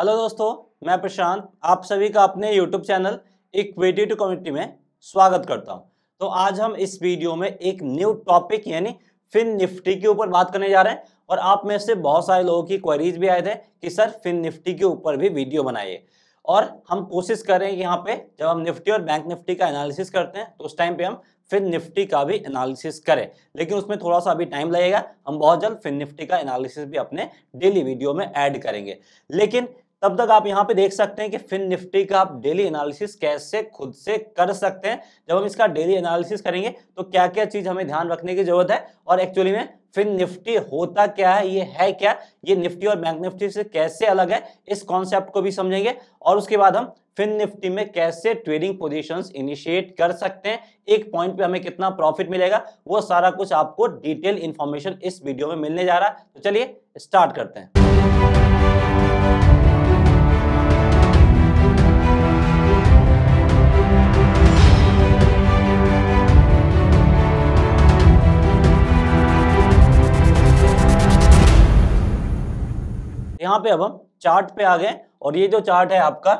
hello दोस्तों मैं प्रशांत आप सभी का अपने YouTube channel equity to community में स्वागत करता हूं तो आज हम इस वीडियो में एक न्यू टॉपिक यानी फिन निफ्टी के ऊपर बात करने जा रहे हैं और आप में से बहुत सारे लोगों की क्वेरीज भी आए थे कि सर फिन निफ्टी के ऊपर भी वीडियो बनाइए और हम कोशिश करें यहाँ पे जब हम निफ्टी और बैंक निफ्टी का एनालिसिस करते हैं तो उस टाइम पे हम फिन निफ्टी का भी एनालिसिस करें लेकिन उसमें थोड़ा सा अभी टाइम लगेगा हम बहुत जल्द फिन निफ्टी का एनालिसिस भी अपने डेली वीडियो में ऐड करेंगे लेकिन तब तक आप यहाँ पे देख सकते हैं कि फिन निफ्टी का आप डेली एनालिसिस कैसे खुद से कर सकते हैं जब हम इसका डेली एनालिसिस करेंगे तो क्या क्या चीज हमें ध्यान रखने की जरूरत है और एक्चुअली में फिन निफ्टी होता क्या है ये है क्या ये निफ्टी और बैंक निफ्टी से कैसे अलग है इस कॉन्सेप्ट को भी समझेंगे और उसके बाद हम फिन निफ्टी में कैसे ट्रेडिंग पोजीशंस इनिशिएट कर सकते हैं एक पॉइंट पे हमें कितना प्रॉफिट मिलेगा वो सारा कुछ आपको डिटेल इन्फॉर्मेशन इस वीडियो में मिलने जा रहा है तो चलिए स्टार्ट करते हैं यहाँ पे अब हम चार्ट पे आ गए और ये जो चार्ट है आपका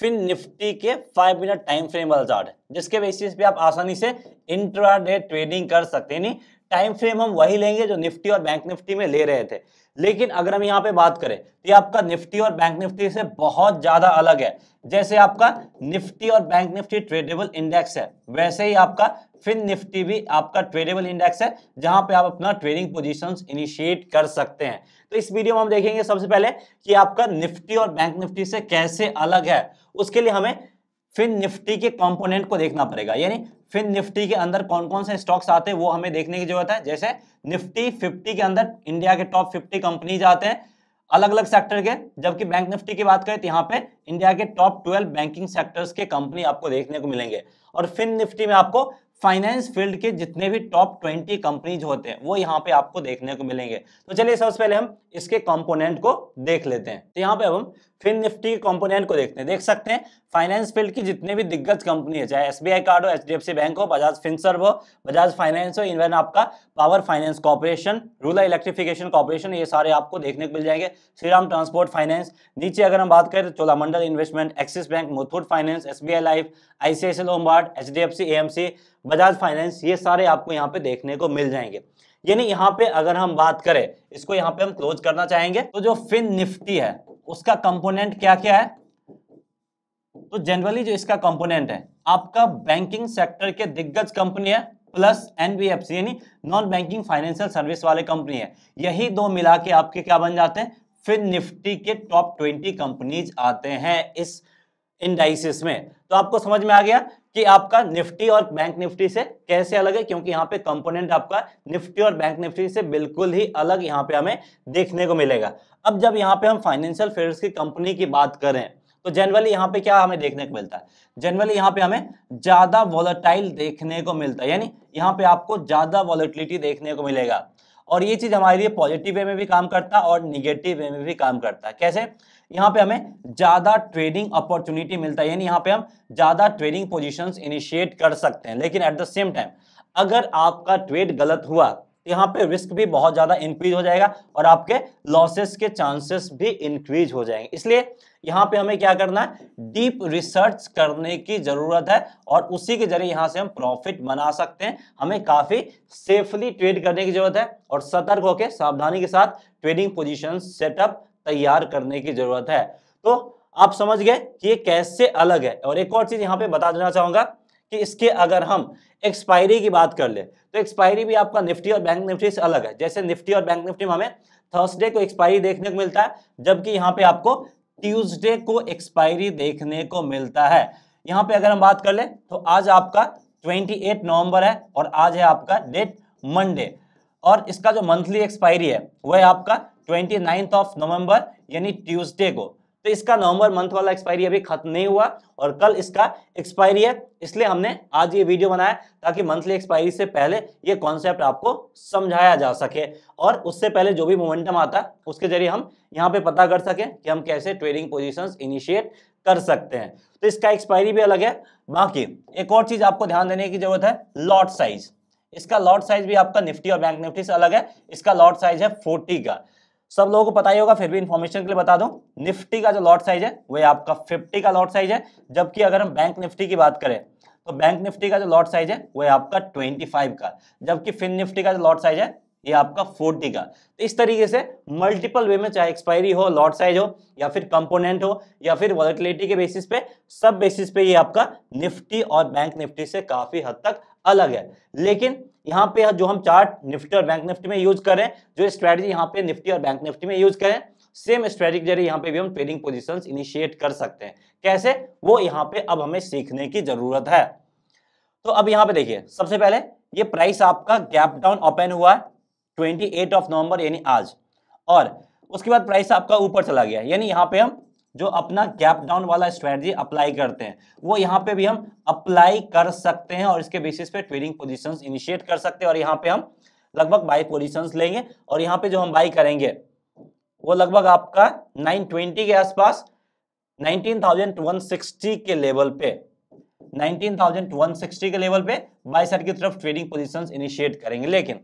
फिन निफ्टी के फाइव मिनट टाइम फ्रेम वाला चार्ट है जिसके बेसिस पे आप आसानी से इंट्राडे ट्रेडिंग कर सकते हैं टाइम फ्रेम हम वही लेंगे जो निफ्टी और बैंक निफ्टी में ले रहे थे लेकिन अगर हम यहाँ पे बात करें तो आपका निफ्टी और बैंक निफ्टी से बहुत ज़्यादा अलग है जैसे आपका निफ्टी और बैंक निफ्टी ट्रेडेबल इंडेक्स है वैसे ही आपका फिन निफ्टी भी आपका ट्रेडेबल इंडेक्स है जहां पे आप अपना ट्रेडिंग पोजीशंस इनिशिएट कर सकते हैं तो इस वीडियो में हम देखेंगे सबसे पहले कि आपका निफ्टी और बैंक निफ्टी से कैसे अलग है उसके लिए हमें फिन निफ्टी के कंपोनेंट को देखना पड़ेगा यानी फिन निफ्टी के अंदर कौन कौन से स्टॉक्स आते हैं वो हमें देखने की जरूरत है जैसे निफ्टी फिफ्टी के अंदर इंडिया के टॉप फिफ्टी कंपनीज आते हैं अलग अलग सेक्टर के जबकि बैंक निफ्टी की बात करें तो यहाँ पे इंडिया के टॉप ट्वेल्व बैंकिंग सेक्टर्स के कंपनी आपको देखने को मिलेंगे और फिन निफ्टी में आपको फाइनेंस फील्ड के जितने भी टॉप ट्वेंटी कंपनीज होते हैं वो यहाँ पे आपको देखने को मिलेंगे तो चलिए सबसे पहले हम इसके कंपोनेंट को देख लेते हैं तो यहाँ पे अब हम फिर निफ्टी के कंपोनेंट को देखते हैं देख सकते हैं फाइनेंस फील्ड की जितने भी दिग्गज कंपनी है चाहे एस कार्ड हो एच बैंक हो बजाज फिनसर्व हो बजाज फाइनेंस हो इवन आपका power finance corporation rural electrification corporation ये सारे आपको देखने को मिल जाएंगे श्रीराम ट्रांसपोर्ट फाइनेंस नीचे अगर हम बात करें तो Cholamandalam investment Axis bank Muthoot finance S life L Lombard H D F C M C Bajaj finance ये सारे आपको यहाँ पे देखने को मिल जाएंगे यानी यहाँ पे अगर हम बात करें इसको यहाँ पे हम क्लोज करना चाहेंगे तो जो फिन निफ्टी है उसका कंपोनेंट क्या क्या है तो जनरली जो इसका कंपोनेंट है आपका बैंकिंग सेक्टर के दिग्गज कंपनी है प्लस एनबीएफसी यानी नॉन बैंकिंग फाइनेंशियल सर्विस वाले कंपनी है यही दो मिला के आपके क्या बन जाते हैं फिर निफ्टी के टॉप ट्वेंटी कंपनीज आते हैं इस इंडाइसिस में तो आपको समझ में आ गया कि आपका निफ्टी और बैंक निफ्टी से कैसे अलग है क्योंकि यहाँ पे कंपोनेंट आपका निफ्टी और बैंक निफ्टी से बिल्कुल ही अलग यहाँ पे हमें देखने को मिलेगा अब जब यहाँ पे हम फाइनेंशियल फेयर्स की कंपनी की बात करें तो जनरली यहाँ पे क्या हमें देखने को मिलता है जनरली यहाँ पे हमें ज्यादा वॉलेटाइल देखने को मिलता है यानी यहाँ पे आपको ज्यादा वॉलेटिलिटी देखने को मिलेगा और ये चीज हमारे लिए पॉजिटिव वे में भी काम करता है और निगेटिव वे में भी काम करता है कैसे यहाँ पे हमें ज़्यादा ट्रेडिंग अपॉर्चुनिटी मिलता है यानी यहाँ पे हम ज़्यादा ट्रेडिंग पोजिशन इनिशिएट कर सकते हैं लेकिन एट द सेम टाइम अगर आपका ट्रेड गलत हुआ तो यहाँ पे रिस्क भी बहुत ज़्यादा इंक्रीज हो जाएगा और आपके लॉसेस के चांसेस भी इंक्रीज हो जाएंगे इसलिए यहाँ पे हमें क्या करना है डीप रिसर्च करने की ज़रूरत है और उसी के जरिए यहाँ से हम प्रॉफिट बना सकते हैं हमें काफ़ी सेफली ट्रेड करने की ज़रूरत है और सतर्क होकर सावधानी के साथ ट्रेडिंग पोजिशन सेटअप तैयार करने की जरूरत है तो आप समझ गए कि ये कैसे अलग है और एक और चीज यहाँ पे बता देना चाहूंगा कि इसके अगर हम एक्सपायरी की बात कर ले तो एक्सपायरी भी आपका निफ्टी और बैंक निफ्टी से अलग है जैसे निफ्टी और बैंक निफ्टी में हमें थर्सडे को एक्सपायरी देखने को मिलता है जबकि यहाँ पे आपको ट्यूजडे को एक्सपायरी देखने को मिलता है यहाँ पे अगर हम बात कर ले तो आज आपका 28 नवंबर है और आज है आपका डेट मंडे और इसका जो मंथली एक्सपायरी है वह आपका ट्वेंटी ऑफ नवंबर यानी ट्यूसडे को तो इसका नवंबर मंथ वाला एक्सपायरी अभी खत्म नहीं हुआ और कल इसका एक्सपायरी है इसलिए हमने आज ये वीडियो बनाया ताकि मंथली एक्सपायरी से पहले ये कॉन्सेप्ट आपको समझाया जा सके और उससे पहले जो भी मोमेंटम आता है उसके जरिए हम यहाँ पे पता कर सकें कि हम कैसे ट्रेडिंग पोजिशन इनिशिएट कर सकते हैं तो इसका एक्सपायरी भी अलग है बाकी एक और चीज आपको ध्यान देने की जरूरत है लॉट साइज इसका लॉट साइज भी आपका निफ्टी और बैंक निफ्टी से अलग है इसका लॉट साइज है फोर्टी का सब लोगों को पता ही होगा फिर भी इन्फॉर्मेशन के लिए बता दूं निफ्टी का जो लॉट साइज है वह आपका 50 का लॉट साइज है जबकि अगर हम बैंक निफ्टी की बात करें तो बैंक निफ्टी का जो लॉट साइज है वह आपका 25 का जबकि फिन निफ्टी का जो लॉट साइज है ये आपका 40 का तो इस तरीके से मल्टीपल वे में चाहे एक्सपायरी हो लॉट साइज हो या फिर कंपोनेंट हो या फिर वॉलेटिलिटी के बेसिस पे सब बेसिस पे ये आपका निफ्टी और बैंक निफ्टी से काफी हद तक अलग है लेकिन यहाँ पे जो हम चार्ट निफ्टी और बैंक निफ्टी में यूज करें जो स्ट्रेटेजी यहाँ पे निफ्टी और बैंक निफ्टी में यूज करें सेम स्ट्रेटेजी के जरिए यहाँ पे भी हम ट्रेडिंग पोजिशन इनिशिएट कर सकते हैं कैसे वो यहाँ पे अब हमें सीखने की जरूरत है तो अब यहाँ पे देखिए सबसे पहले ये प्राइस आपका गैप डाउन ओपन हुआ है ट्वेंटी ऑफ नवंबर यानी आज और उसके बाद प्राइस आपका ऊपर चला गया यानी यहाँ पे हम जो अपना गैप डाउन वाला स्ट्रेटजी अप्लाई करते हैं वो यहाँ पे भी हम अप्लाई कर सकते हैं और इसके बेसिस पे ट्रेडिंग पोजीशंस इनिशिएट कर सकते हैं और यहाँ पे हम लगभग बाई पोजीशंस लेंगे और यहाँ पे जो हम बाई करेंगे वो लगभग आपका 920 के आसपास 19,160 के लेवल पे 19,160 के लेवल पे बाई साइड की तरफ ट्रेडिंग पोजिशन इनिशिएट करेंगे लेकिन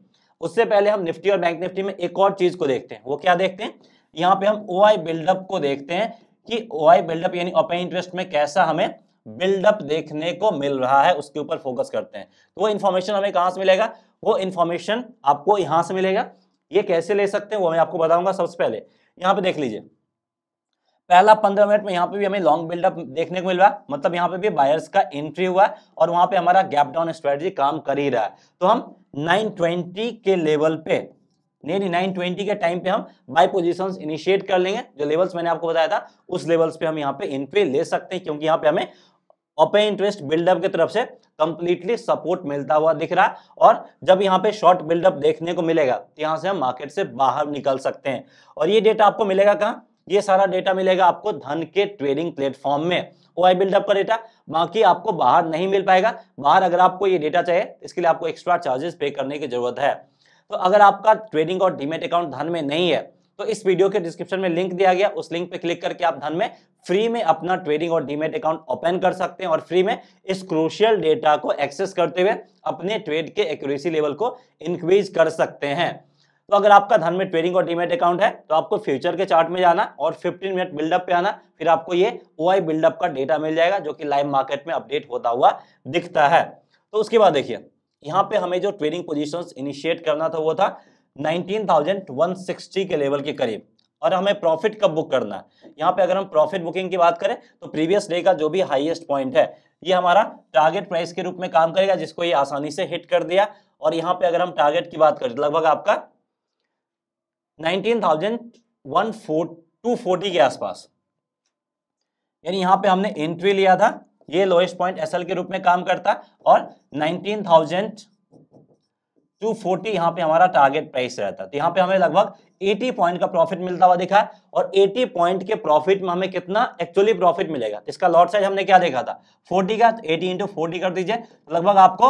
उससे पहले हम निफ्टी और बैंक निफ्टी में एक और चीज को देखते हैं वो क्या देखते हैं यहाँ पे हम ओ आई बिल्डअप को देखते हैं कि वाई बिल्डअप यानी ओपन इंटरेस्ट में कैसा हमें बिल्डअप देखने को मिल रहा है उसके ऊपर फोकस करते हैं तो वो इन्फॉर्मेशन हमें कहाँ से मिलेगा वो इन्फॉर्मेशन आपको यहाँ से मिलेगा ये कैसे ले सकते हैं वो मैं आपको बताऊंगा सबसे पहले यहाँ पे देख लीजिए पहला पंद्रह मिनट में यहाँ पे भी हमें लॉन्ग बिल्डअप देखने को मिल रहा है मतलब यहाँ पे भी बायर्स का एंट्री हुआ है और वहाँ पे हमारा गैप डाउन स्ट्रेटजी काम कर ही रहा है तो हम 920 के लेवल पे यानी 920 के टाइम पे हम बाय पोजिशन इनिशिएट कर लेंगे जो लेवल्स मैंने आपको बताया था उस लेवल्स पे हम यहाँ पे इन पे ले सकते हैं क्योंकि यहाँ पे हमें ओपन इंटरेस्ट बिल्डअप की तरफ से कंप्लीटली सपोर्ट मिलता हुआ दिख रहा है और जब यहाँ पे शॉर्ट बिल्डअप देखने को मिलेगा तो यहाँ से हम मार्केट से बाहर निकल सकते हैं और ये डेटा आपको मिलेगा कहाँ ये सारा डेटा मिलेगा आपको धन के ट्रेडिंग प्लेटफॉर्म में ओ बिल्डअप का डेटा बाकी आपको बाहर नहीं मिल पाएगा बाहर अगर आपको ये डेटा चाहिए तो इसके लिए आपको एक्स्ट्रा चार्जेस पे करने की जरूरत है तो अगर आपका ट्रेडिंग और डीमेट अकाउंट धन में नहीं है तो इस वीडियो के डिस्क्रिप्शन में लिंक दिया गया उस लिंक पे क्लिक करके आप धन में फ्री में अपना ट्रेडिंग और डीमेट अकाउंट ओपन कर सकते हैं और फ्री में इस क्रूशियल डेटा को एक्सेस करते हुए अपने ट्रेड के एक्यूरेसी लेवल को इंक्रीज कर सकते हैं तो अगर आपका धन में ट्रेडिंग और डीमेट अकाउंट है तो आपको फ्यूचर के चार्ट में जाना और 15 मिनट बिल्डअप पे आना फिर आपको ये ओ बिल्डअप का डेटा मिल जाएगा जो कि लाइव मार्केट में अपडेट होता हुआ दिखता है तो उसके बाद देखिए यहाँ पे हमें जो ट्रेडिंग पोजिशन इनिशिएट करना था वो था नाइनटीन के लेवल के करीब और हमें प्रॉफिट कब बुक करना है यहाँ पे अगर हम प्रॉफिट बुकिंग की बात करें तो प्रीवियस डे का जो भी हाईएस्ट पॉइंट है ये हमारा टारगेट प्राइस के रूप में काम करेगा जिसको ये आसानी से हिट कर दिया और यहाँ पे अगर हम टारगेट की बात करें लगभग आपका 19,140 के आसपास यानी यहाँ पे हमने एंट्री लिया था ये लोएस्ट पॉइंट एसएल के रूप में काम करता है और 19,240 यहाँ पे हमारा टारगेट प्राइस रहता तो यहाँ पे हमें लगभग 80 पॉइंट का प्रॉफिट मिलता हुआ दिखा है और 80 पॉइंट के प्रॉफिट में हमें कितना एक्चुअली प्रॉफिट मिलेगा तो इसका लॉट साइज हमने क्या देखा था फोर्टी का एटी इंटू फोर्टी कर दीजिए लगभग आपको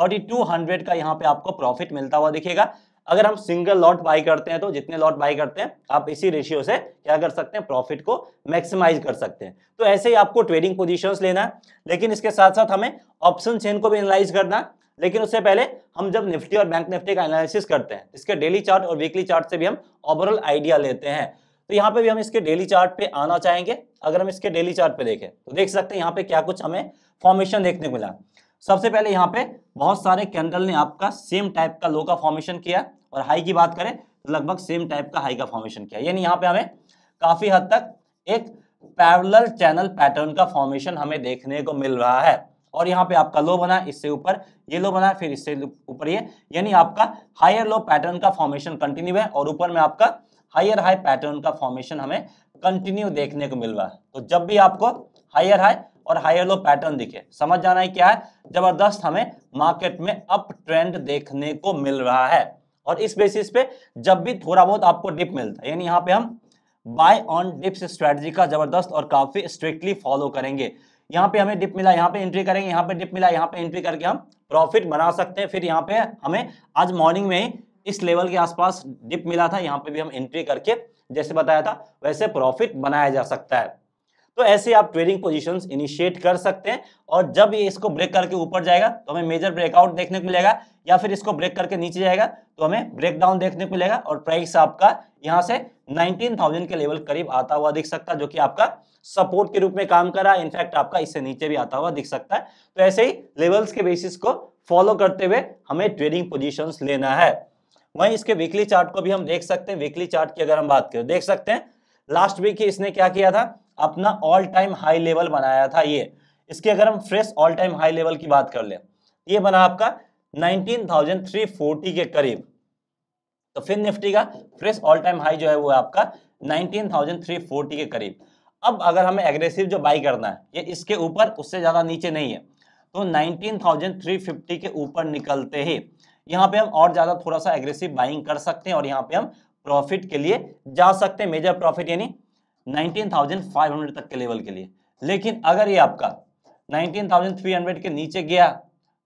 3200 का यहाँ पे आपको प्रॉफिट मिलता हुआ दिखेगा अगर हम सिंगल लॉट बाई करते हैं तो जितने लॉट बाई करते हैं आप इसी रेशियो से क्या कर सकते हैं प्रॉफिट को मैक्सिमाइज कर सकते हैं तो ऐसे ही आपको ट्रेडिंग पोजीशंस लेना है लेकिन इसके साथ साथ हमें ऑप्शन चेन को भी एनालाइज करना है लेकिन उससे पहले हम जब निफ्टी और बैंक निफ्टी का एनालिसिस करते हैं इसके डेली चार्ट और वीकली चार्ट से भी हम ओवरऑल आइडिया लेते हैं तो यहाँ पे भी हम इसके डेली चार्ट पे आना चाहेंगे अगर हम इसके डेली चार्ट पे देखें तो देख सकते हैं यहाँ पे क्या कुछ हमें फॉर्मेशन देखने को मिला सबसे पहले यहाँ पे बहुत सारे कैंडल ने आपका सेम टाइप का लो का फॉर्मेशन किया और हाई की बात करें तो लगभग सेम टाइप का हाई का फॉर्मेशन किया यानी यहाँ पे हमें काफी हद तक एक पैरल चैनल पैटर्न का फॉर्मेशन हमें देखने को मिल रहा है और यहाँ पे आपका लो बना इससे ऊपर ये लो बना फिर इससे ऊपर ये यानी आपका हायर लो पैटर्न का फॉर्मेशन कंटिन्यू है और ऊपर में आपका हायर हाई पैटर्न का फॉर्मेशन हमें कंटिन्यू देखने को मिल रहा है तो जब भी आपको हायर हाई और हायर लो पैटर्न दिखे समझ जाना है क्या है जबरदस्त हमें मार्केट में अप ट्रेंड देखने को मिल रहा है और इस बेसिस पे जब भी थोड़ा बहुत आपको डिप मिलता है यानी यहाँ पे हम बाय ऑन डिप्स स्ट्रेटजी का जबरदस्त और काफी स्ट्रिक्टली फॉलो करेंगे यहाँ पे हमें डिप मिला यहाँ पे एंट्री करेंगे यहाँ पे डिप मिला यहाँ पे एंट्री करके हम प्रॉफिट बना सकते हैं फिर यहाँ पे हमें आज मॉर्निंग में ही इस लेवल के आसपास डिप मिला था यहाँ पे भी हम एंट्री करके जैसे बताया था वैसे प्रॉफिट बनाया जा सकता है तो ऐसे आप ट्रेडिंग पोजीशन इनिशिएट कर सकते हैं और जब ये इसको ब्रेक करके ऊपर जाएगा तो हमें मेजर ब्रेकआउट देखने को मिलेगा या फिर इसको ब्रेक करके नीचे जाएगा तो हमें ब्रेकडाउन देखने को मिलेगा और प्राइस आपका यहाँ से 19,000 के लेवल करीब आता हुआ दिख सकता है जो कि आपका सपोर्ट के रूप में काम कर रहा है इनफैक्ट आपका इससे नीचे भी आता हुआ दिख सकता है तो ऐसे ही लेवल्स के बेसिस को फॉलो करते हुए हमें ट्रेडिंग पोजिशन लेना है वहीं इसके वीकली चार्ट को भी हम देख सकते हैं वीकली चार्ट की अगर हम बात करें देख सकते हैं लास्ट वीक इसने क्या किया था अपना ऑल टाइम हाई लेवल बनाया था ये इसके अगर हम fresh all time high level की बात कर ले ये बना आपका 19,340 के करीब तो फिर निफ्टी का फ्रेश ऑल टाइम हाई जो है वो आपका 19,340 के करीब अब अगर हमें एग्रेसिव जो बाई करना है ये इसके ऊपर उससे ज़्यादा नीचे नहीं है तो 19,350 के ऊपर निकलते ही यहाँ पे हम और ज़्यादा थोड़ा सा एग्रेसिव बाइंग कर सकते हैं और यहाँ पे हम प्रॉफिट के लिए जा सकते हैं मेजर प्रॉफिट यानी 19,500 तक के लेवल के लिए लेकिन अगर ये आपका 19,300 के नीचे गया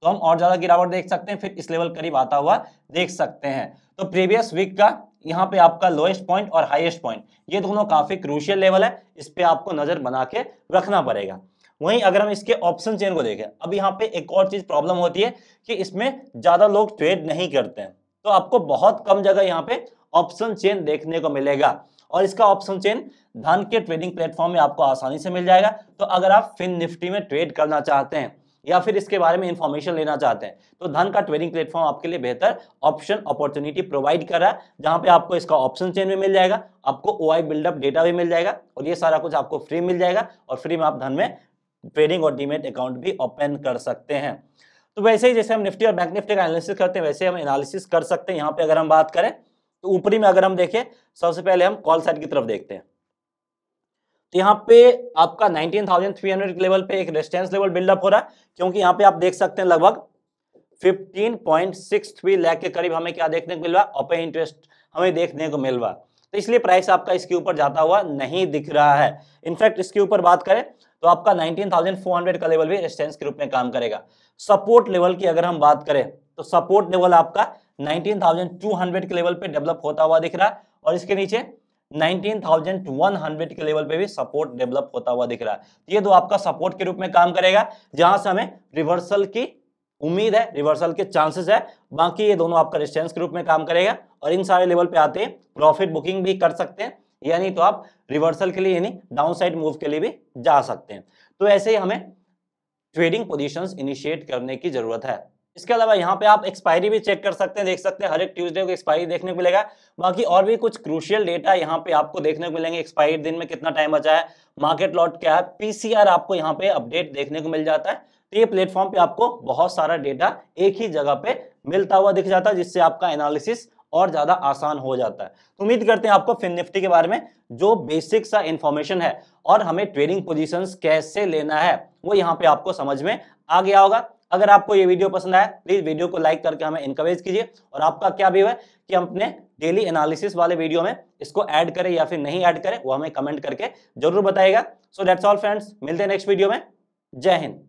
तो हम और ज़्यादा गिरावट देख सकते हैं फिर इस लेवल करीब आता हुआ देख सकते हैं तो प्रीवियस वीक का यहाँ पे आपका लोएस्ट पॉइंट और हाईएस्ट पॉइंट ये दोनों काफ़ी क्रूशियल लेवल है इस पर आपको नज़र बना के रखना पड़ेगा वहीं अगर हम इसके ऑप्शन चेन को देखें अब यहाँ पे एक और चीज़ प्रॉब्लम होती है कि इसमें ज़्यादा लोग ट्रेड नहीं करते हैं तो आपको बहुत कम जगह यहाँ पे ऑप्शन चेन देखने को मिलेगा और इसका ऑप्शन चेन धन के ट्रेडिंग प्लेटफॉर्म में आपको आसानी से मिल जाएगा तो अगर आप फिन निफ्टी में ट्रेड करना चाहते हैं या फिर इसके बारे में इंफॉर्मेशन लेना चाहते हैं तो धन का ट्रेडिंग प्लेटफॉर्म आपके लिए बेहतर ऑप्शन अपॉर्चुनिटी प्रोवाइड कर रहा है जहां पे आपको इसका ऑप्शन चेन भी मिल जाएगा आपको ओ आई बिल्डअप डेटा भी मिल जाएगा और ये सारा कुछ आपको फ्री मिल जाएगा और फ्री में आप धन में ट्रेडिंग और डीमेट अकाउंट भी ओपन कर सकते हैं तो वैसे ही जैसे हम निफ्टी और बैंक निफ्टी का एनालिसिस करते हैं वैसे हम एनालिसिस कर सकते हैं यहाँ पे अगर हम बात करें तो ऊपरी में अगर हम देखें सबसे पहले हम कॉल साइड की तरफ देखते हैं तो यहाँ पे आपका 19,300 लेवल पे एक रेस्टेंस लेवल बिल्डअप हो रहा है क्योंकि यहाँ पे आप देख सकते हैं लगभग 15.63 लाख के करीब हमें क्या देखने को मिल रहा है ओपन इंटरेस्ट हमें देखने को मिल रहा तो इसलिए प्राइस आपका इसके ऊपर जाता हुआ नहीं दिख रहा है इनफैक्ट इसके ऊपर बात करें तो आपका 19,400 का लेवल भी रेस्टेंस के रूप में काम करेगा सपोर्ट लेवल की अगर हम बात करें तो सपोर्ट लेवल आपका 19,200 के लेवल पे डेवलप होता हुआ दिख रहा है और इसके नीचे 19,100 के लेवल पे भी सपोर्ट डेवलप होता हुआ दिख रहा है तो ये दो आपका सपोर्ट के रूप में काम करेगा जहां से हमें रिवर्सल की उम्मीद है रिवर्सल के चांसेस है बाकी ये दोनों आपका रिस्टेंस के रूप में काम करेगा और इन सारे लेवल पे आते हैं प्रॉफिट बुकिंग भी कर सकते हैं यानी तो आप रिवर्सल के लिए यानी डाउन साइड मूव के लिए भी जा सकते हैं तो ऐसे ही हमें ट्रेडिंग पोजीशंस इनिशिएट करने की जरूरत है इसके अलावा यहाँ पे आप एक्सपायरी भी चेक कर सकते हैं देख सकते हैं हर एक ट्यूसडे को एक्सपायरी देखने को मिलेगा बाकी और भी कुछ क्रूशियल डेटा यहाँ पे आपको देखने को मिलेंगे एक्सपायरी दिन में कितना टाइम बचा है मार्केट लॉट क्या है पीसीआर आपको यहाँ पे अपडेट देखने को मिल जाता है तो ये प्लेटफॉर्म पे आपको बहुत सारा डेटा एक ही जगह पे मिलता हुआ दिख जाता है जिससे आपका एनालिसिस और ज़्यादा आसान हो जाता है तो उम्मीद करते हैं आपको फिन निफ्टी के बारे में जो बेसिक सा इंफॉर्मेशन है और हमें ट्रेडिंग पोजिशन कैसे लेना है वो यहाँ पे आपको समझ में आ गया होगा अगर आपको ये वीडियो पसंद आया प्लीज वीडियो को लाइक करके हमें इनकरेज कीजिए और आपका क्या व्यू है कि हम अपने डेली एनालिसिस वाले वीडियो में इसको ऐड करें या फिर नहीं ऐड करें वो हमें कमेंट करके जरूर बताएगा सो डेट्स ऑल फ्रेंड्स मिलते हैं नेक्स्ट वीडियो में जय हिंद